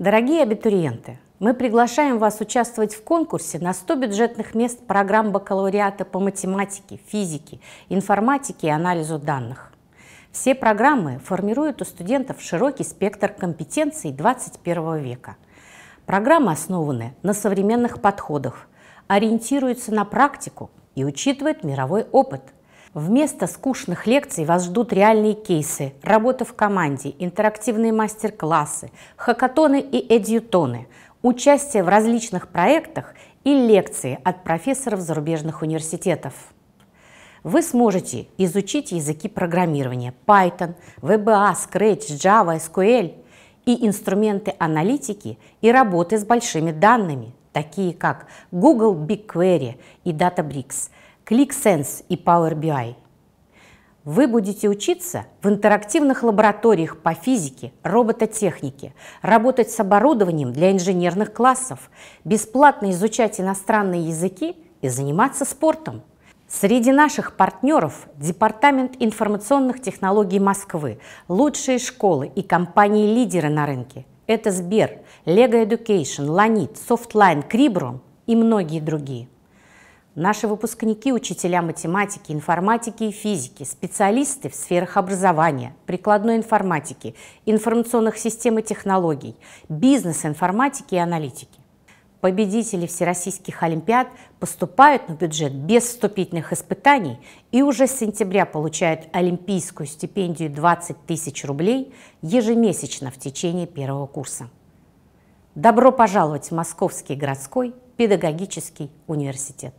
Дорогие абитуриенты, мы приглашаем вас участвовать в конкурсе на 100 бюджетных мест программ бакалавриата по математике, физике, информатике и анализу данных. Все программы формируют у студентов широкий спектр компетенций 21 века. Программы основаны на современных подходах, ориентируются на практику и учитывают мировой опыт – Вместо скучных лекций вас ждут реальные кейсы, работа в команде, интерактивные мастер-классы, хакатоны и эдьютоны, участие в различных проектах и лекции от профессоров зарубежных университетов. Вы сможете изучить языки программирования Python, VBA, Scratch, Java, SQL и инструменты аналитики и работы с большими данными, такие как Google BigQuery и DataBricks – ClickSense и Power BI. Вы будете учиться в интерактивных лабораториях по физике, робототехнике, работать с оборудованием для инженерных классов, бесплатно изучать иностранные языки и заниматься спортом. Среди наших партнеров Департамент информационных технологий Москвы, лучшие школы и компании-лидеры на рынке. Это Сбер, Lego Education, Lanit, Softline, Крибром и многие другие. Наши выпускники – учителя математики, информатики и физики, специалисты в сферах образования, прикладной информатики, информационных систем и технологий, бизнес-информатики и аналитики. Победители всероссийских олимпиад поступают на бюджет без вступительных испытаний и уже с сентября получают олимпийскую стипендию 20 тысяч рублей ежемесячно в течение первого курса. Добро пожаловать в Московский городской педагогический университет.